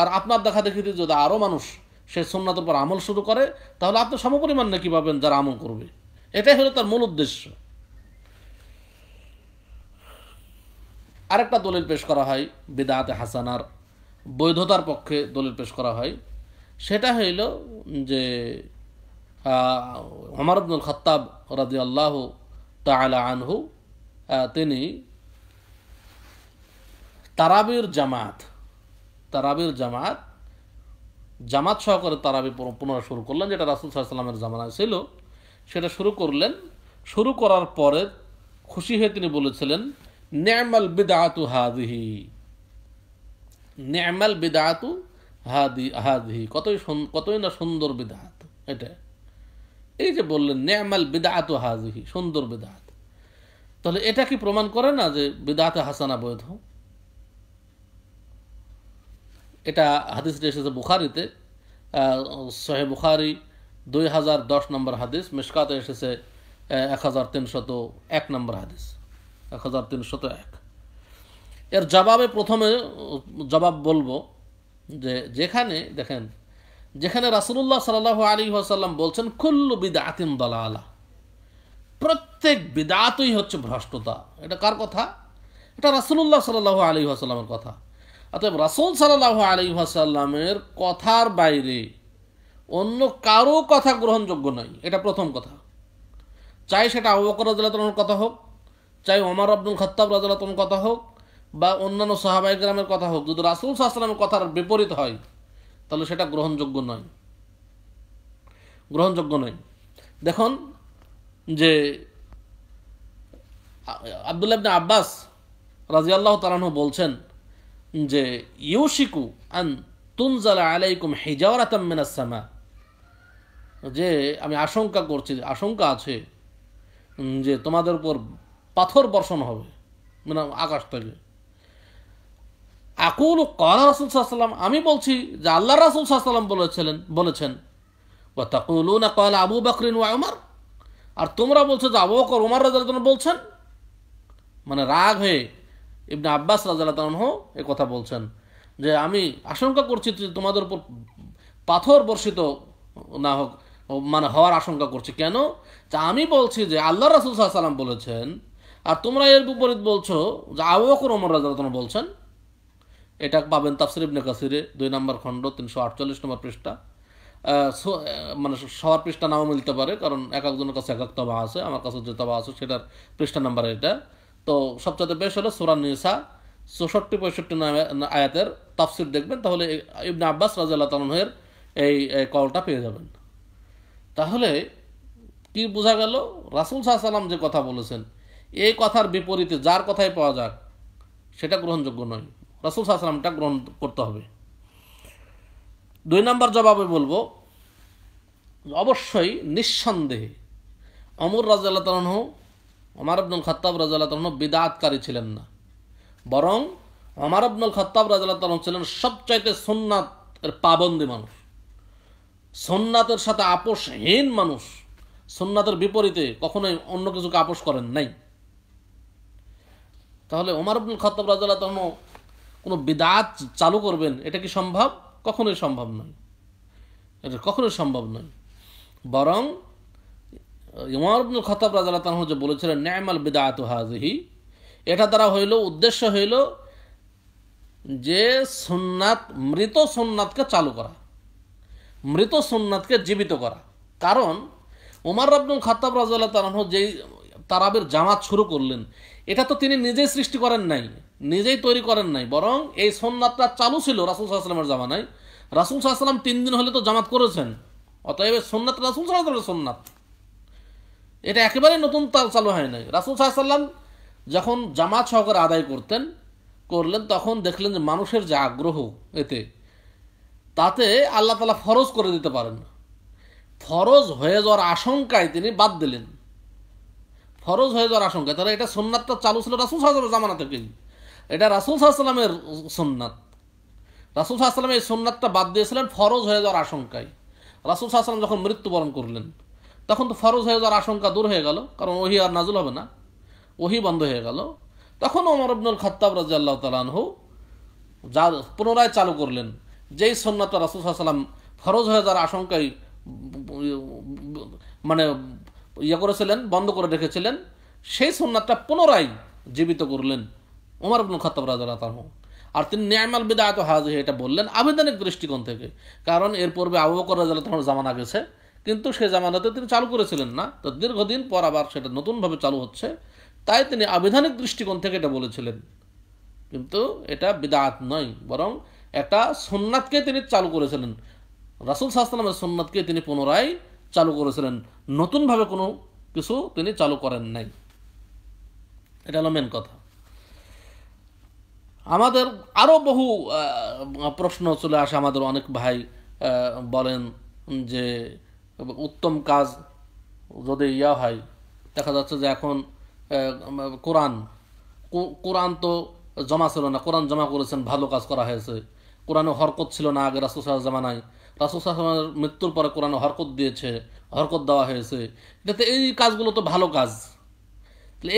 আর আপনার দেখা দেখি যদি আরও মানুষ সে সোননাথের উপর আমল শুরু করে তাহলে আপনি সমপরিমাণ নাকি পাবেন যারা আমল করবে এটাই হলো তার মূল উদ্দেশ্য আরেকটা দলিল পেশ করা হয় বেদাতে হাসানার বৈধতার পক্ষে দলিল পেশ করা হয় সেটা হইল যে হমার খত্তাব রাজি আল্লাহ তালা আনহু তিনি তারাবির জামাত তারাবির জামাত জামাত সহকারে তারাবি পুনরায় শুরু করলেন যেটা রাসুল সাল্লামের জামানায় ছিল সেটা শুরু করলেন শুরু করার পরে খুশি হয়ে তিনি বলেছিলেন ন্যামাল বিদাতু হাদিহি ন্যামাল বিদাতু হাদি হাদিহি কতই কতই না সুন্দর বিদাত এটা এই যে বললেন ন্যামাল বিদাতু হাদিহি সুন্দর বিদাত তাহলে এটা কি প্রমাণ করে না যে বিদাতে হাসানা বৈধ এটা হাদিসটি এসেছে বুখারিতে সোহে বুখারি দুই হাজার দশ নম্বর হাদিস মিসকাতে এসেছে এক হাজার তিনশত এক নম্বর হাদিস এক হাজার তিনশত এক এর জবাবে প্রথমে জবাব বলবো যে যেখানে দেখেন যেখানে রাসুল্লাহ সাল আলী আসাল্লাম বলছেন বিদা আতিম দলা প্রত্যেক বিদাতই হচ্ছে ভ্রষ্টতা এটা কার কথা এটা রাসুল্লাহ সাল আলী আসাল্লামের কথা অতএব রাসুল সাল্লাহ আসাল্লামের কথার বাইরে অন্য কারো কথা গ্রহণযোগ্য নয় এটা প্রথম কথা চাই সেটা আবুবকর রাজালাতনের কথা হোক চাই ওমর আব্দুল খত্তাব রাজালাতন কথা হোক বা অন্যান্য সাহাবাই গ্রামের কথা হোক যদি রাসুল সাল্লামের কথার বিপরীত হয় তাহলে সেটা গ্রহণযোগ্য নয় গ্রহণযোগ্য নয় দেখুন যে আবদুল্লাবিন আব্বাস রাজিয়াল্লাহ তালানহ বলছেন যে ইউশিকু আন তুনজাল আলাইকুম হিজাওরাতাম মিনাসামা যে আমি আশঙ্কা করছি আশঙ্কা আছে যে তোমাদের উপর পাথর বর্ষণ হবে মানে আকাশ থেকে আকুল কলা রাসুল সাল্লাম আমি বলছি যে আল্লাহ রাসুল সাল্লাম বলেছিলেন বলেছেন ও তাকুল না কয়লা আবু বাকরিন ওয়া উমার আর তোমরা বলছো যে আবু বকর উমার জন্য বলছেন মানে রাগ হয়ে ইবনে আব্বাস রাজালাহ এ কথা বলছেন যে আমি আশঙ্কা করছি যে তোমাদের উপর পাথর বর্ষিত না হোক মানে হওয়ার আশঙ্কা করছি কেন তা আমি বলছি যে আল্লাহ রাসুল সাল্লাম বলেছেন আর তোমরা এর বিপরীত বলছো যে আবুকর রাজা রাজাতন বলছেন এটা পাবেন তাফসির ইবনে কাসিরে দুই নম্বর খণ্ড তিনশো আটচল্লিশ নম্বর পৃষ্ঠা মানে সবার পৃষ্ঠা নাও মিলতে পারে কারণ এক একজনের কাছে এক এক তবা আছে আমার কাছে যে তবা আছে সেটার পৃষ্ঠা নাম্বার এটা তো সবচেয়ে বেশ হলো সুরান নিসা চৌষট্টি পঁয়ষট্টি আয়াতের তাফসির দেখবেন তাহলে ইবনে আব্বাস রাজা তালহের এই কলটা পেয়ে যাবেন তাহলে কি বোঝা গেল রাসুল শাহ সালাম যে কথা বলেছেন এই কথার বিপরীতে যার কথাই পাওয়া যাক সেটা গ্রহণযোগ্য নয় রাসুল শাহ সালামটা গ্রহণ করতে হবে দুই নম্বর জবাবে বলবো অবশ্যই নিঃসন্দেহে অমর রাজা তালহ অমার আব্দুল খত্তাব রাজাল্লাহ বিদাতকারী ছিলেন না বরং অমার আব্দুল খত্তাব রাজাল্লাহ ছিলেন সবচাইতে সোননাথের পাবন্দি মানুষ সোননাথের সাথে আপোষহীন মানুষ সোননাথের বিপরীতে কখনোই অন্য কিছুকে আপোষ করেন নাই তাহলে ওমার আব্দুল খত্তাব রাজাল্লাহ তখন কোনো বিদাত চালু করবেন এটা কি সম্ভব কখনোই সম্ভব নয় এটা কখনোই সম্ভব নয় বরং ইমার আব্দুল খতাব রাজা তাহ যে বলেছিলেন ন্যায়মাল বিদাত হাজহি এটা দ্বারা হইল উদ্দেশ্য হইল যে সোননাথ মৃত সোননাথকে চালু করা মৃত সোননাথকে জীবিত করা কারণ উমার আব্দুল খতাব রাজা তালাহ যেই তারাবের জামাত শুরু করলেন এটা তো তিনি নিজেই সৃষ্টি করেন নাই নিজেই তৈরি করেন নাই বরং এই সোননাথটা চালু ছিল রাসুল সাহাশালামের জামানায় রাসুল সাহাশালাম তিন দিন হলে তো জামাত করেছেন অতএব সোননাথ রাসুল সাহাশালামের সোননাথ এটা একেবারে নতুন চালু হয় নাই রাসুল সাহাশাল্লাম যখন জামাত সহকারে আদায় করতেন করলেন তখন দেখলেন যে মানুষের যে আগ্রহ এতে তাতে আল্লাহ তালা ফরজ করে দিতে পারেন ফরজ হয়ে যাওয়ার আশঙ্কায় তিনি বাদ দিলেন ফরজ হয়ে যাওয়ার আশঙ্কায় তাহলে এটা সোননাথটা চালু ছিল রাসুল সাহায্যের জামানা থেকে এটা রাসুল সাহাশাল্লামের সোননাথ রাসুল সাহাশাল্লাম এই সোননাথটা বাদ দিয়েছিলেন ফরজ হয়ে যাওয়ার আশঙ্কায় রাসুল সাহাশাল্লাম যখন মৃত্যুবরণ করলেন তখন তো ফরজ হয়ে যাওয়ার আশঙ্কা দূর হয়ে গেল কারণ ওহি আর নাজুল হবে না ওহি বন্ধ হয়ে গেল তখন ওমর আব্দুল খত্তাব আল্লাহ তালহ যা পুনরায় চালু করলেন যেই সন্ন্যতটা রাসুল সাল্লাম ফরজ হয়ে যাওয়ার আশঙ্কায় মানে ইয়ে করেছিলেন বন্ধ করে রেখেছিলেন সেই সন্ন্যাতটা পুনরায় জীবিত করলেন ওমর আব্দুল খত্তাব আল্লাহ তালহ আর তিনি ন্যায়মাল বিদায়ত হাজ এটা বললেন আবেদনিক দৃষ্টিকোণ থেকে কারণ এর পূর্বে আবু বকর রাজিয়াল্লাহ জামানা গেছে কিন্তু সে জামানাতে তিনি চালু করেছিলেন না তো দীর্ঘদিন পর আবার সেটা নতুনভাবে চালু হচ্ছে তাই তিনি আবিধানিক দৃষ্টিকোণ থেকে এটা বলেছিলেন কিন্তু এটা বিদাত নয় বরং এটা সোননাথকে তিনি চালু করেছিলেন রাসুল সাহসালামের সোননাথকে তিনি পুনরায় চালু করেছিলেন নতুনভাবে কোনো কিছু তিনি চালু করেন নাই এটা হলো মেন কথা আমাদের আরও বহু প্রশ্ন চলে আসে আমাদের অনেক ভাই বলেন যে এবং উত্তম কাজ যদি ইয়া হয় দেখা যাচ্ছে যে এখন কোরআন কোরআন তো জমা ছিল না কোরআন জমা করেছেন ভালো কাজ করা হয়েছে কোরআনে হরকত ছিল না আগে রাসুল জমা জামানায় রাসুল মৃত্যুর পরে কোরআনে হরকত দিয়েছে হরকত দেওয়া হয়েছে এটাতে এই কাজগুলো তো ভালো কাজ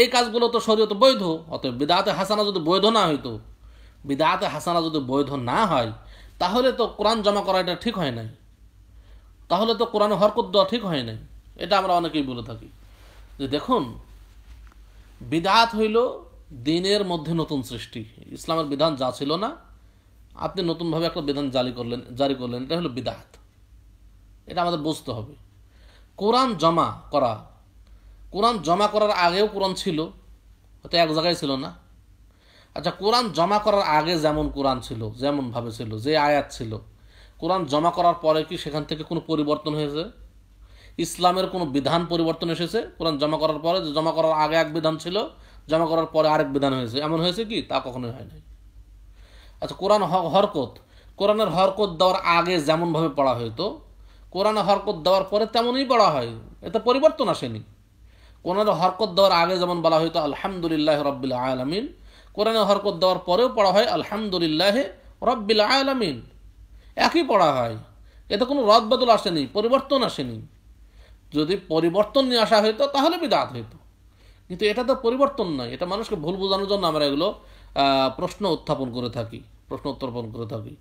এই কাজগুলো তো শরীয়ত বৈধ অতএব বিদাতে হাসানা যদি বৈধ না হইতো বিদাতে হাসানা যদি বৈধ না হয় তাহলে তো কোরআন জমা করা এটা ঠিক হয় নাই তাহলে তো কোরআনে হরকত দেওয়া ঠিক হয় নাই এটা আমরা অনেকেই বলে থাকি যে দেখুন বিদাত হইল দিনের মধ্যে নতুন সৃষ্টি ইসলামের বিধান যা ছিল না আপনি নতুনভাবে একটা বিধান জারি করলেন জারি করলেন এটা হলো বিদাত এটা আমাদের বুঝতে হবে কোরআন জমা করা কোরআন জমা করার আগেও কোরআন ছিল হয়তো এক জায়গায় ছিল না আচ্ছা কোরআন জমা করার আগে যেমন কোরআন ছিল যেমনভাবে ছিল যে আয়াত ছিল কোরআন জমা করার পরে কি সেখান থেকে কোনো পরিবর্তন হয়েছে ইসলামের কোনো বিধান পরিবর্তন এসেছে কোরআন জমা করার পরে জমা করার আগে এক বিধান ছিল জমা করার পরে আরেক বিধান হয়েছে এমন হয়েছে কি তা কখনোই হয় নাই আচ্ছা কোরআন হরকত কোরআনের হরকত দেওয়ার আগে যেমনভাবে পড়া হইতো কোরআনে হরকত দেওয়ার পরে তেমনই পড়া হয় এতে পরিবর্তন আসেনি কোরআনের হরকত দেওয়ার আগে যেমন বলা হইতো আলহামদুলিল্লাহ রব্বিল্লা আলমিন কোরআনে হরকত দেওয়ার পরেও পড়া হয় আলহামদুলিল্লাহ রব্বিল্লা আলমিন একই পড়া হয় এতে কোনো রদ বদল আসেনি পরিবর্তন আসেনি যদি পরিবর্তন নিয়ে আসা হতো তাহলে বিদাত হতো কিন্তু এটা তো পরিবর্তন নয় এটা মানুষকে ভুল বোঝানোর জন্য আমরা এগুলো প্রশ্ন উত্থাপন করে থাকি প্রশ্ন উত্থাপন করে থাকি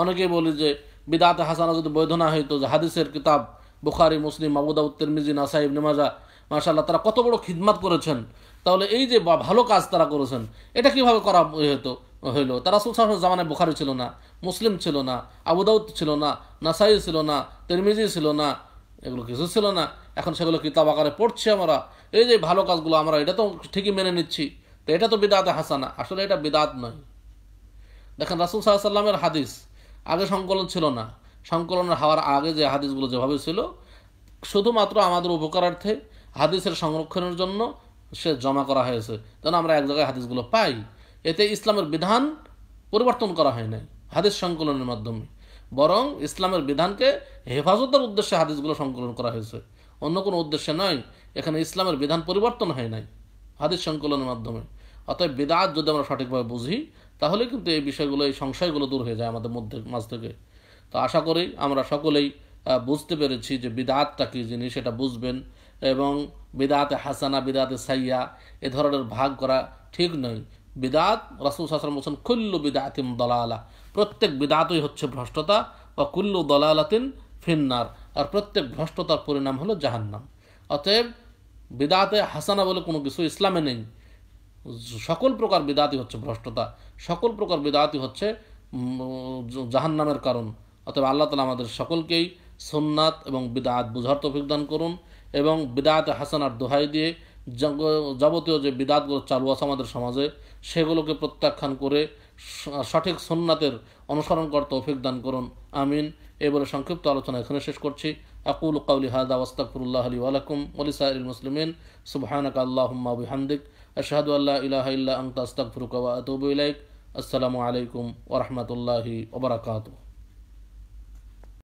অনেকে বলি যে বিদাতে হাসানা যদি বৈধ না হইতো যে হাদিসের কিতাব বুখারি মুসলিম উত্তর উত্তিরমিজি না ইবনে নেমাজা মাশাল্লাহ তারা কত বড় খিদমাত করেছেন তাহলে এই যে ভালো কাজ তারা করেছেন এটা কিভাবে করা হতো হইল তারা সুলসান জামানায় বোখারি ছিল না মুসলিম ছিল না আবুদাউদ ছিল না নাসাই ছিল না তেরমিজি ছিল না এগুলো কিছু ছিল না এখন সেগুলো কিতাব আকারে পড়ছি আমরা এই যে ভালো কাজগুলো আমরা এটা তো ঠিকই মেনে নিচ্ছি তো এটা তো বিদাতে হাসানা আসলে এটা বিদাত নয় দেখেন রাসুল সাহা সাল্লামের হাদিস আগে সংকলন ছিল না সংকলন হওয়ার আগে যে হাদিসগুলো যেভাবে ছিল শুধুমাত্র আমাদের উপকারার্থে হাদিসের সংরক্ষণের জন্য সে জমা করা হয়েছে যেন আমরা এক জায়গায় হাদিসগুলো পাই এতে ইসলামের বিধান পরিবর্তন করা হয় নাই হাদিস সংকলনের মাধ্যমে বরং ইসলামের বিধানকে হেফাজতের উদ্দেশ্যে হাদিসগুলো সংকলন করা হয়েছে অন্য কোনো উদ্দেশ্যে নয় এখানে ইসলামের বিধান পরিবর্তন হয় নাই হাদিস সংকলনের মাধ্যমে অতএব বিদাত যদি আমরা সঠিকভাবে বুঝি তাহলে কিন্তু এই বিষয়গুলো এই সংশয়গুলো দূর হয়ে যায় আমাদের মধ্যে মাঝ থেকে তো আশা করি আমরা সকলেই বুঝতে পেরেছি যে বিদাতটা কী জিনিস সেটা বুঝবেন এবং বিদাতে হাসানা বিদাতে সাইয়া এ ধরনের ভাগ করা ঠিক নয় বিদাত রাসুল সাসলাম বলছেন কুল্লু বিদাতিম দলালা প্রত্যেক বিদাতই হচ্ছে ভ্রষ্টতা বা কুল্লু দলালাতিন ফিন্নার আর প্রত্যেক ভ্রষ্টতার পরিণাম হলো জাহান্নাম অতএব বিদাতে হাসানা বলে কোনো কিছু ইসলামে নেই সকল প্রকার বিদাতি হচ্ছে ভ্রষ্টতা সকল প্রকার বিদাতি হচ্ছে জাহান্নামের কারণ অতএব আল্লাহ তালা আমাদের সকলকেই সোননাথ এবং বিদাত বুঝার তফিক দান করুন এবং বিদাত হাসানার দোহাই দিয়ে যাবতীয় যে বিদাতগুলো চালু আছে আমাদের সমাজে সেগুলোকে প্রত্যাখ্যান করে সঠিক সন্ন্যাতের অনুসরণ করতে অফিক দান করুন আমিন এবারে সংক্ষিপ্ত আলোচনা এখানে শেষ করছি আকুল কাউলি হাদা ওয়াস্তাকুরুল্লাহ আলী আলাকুম ওলিসাইল মুসলিমিন সুবহানাক আল্লাহুম্মা বিহামদিক আশহাদু হান্দিক ইলাহা ইল্লা আনতা আস্তাগফিরুকা ওয়া আতুবু ইলাইক আসসালামু আলাইকুম ওরহমতুল্লাহি রাহমাতুল্লাহি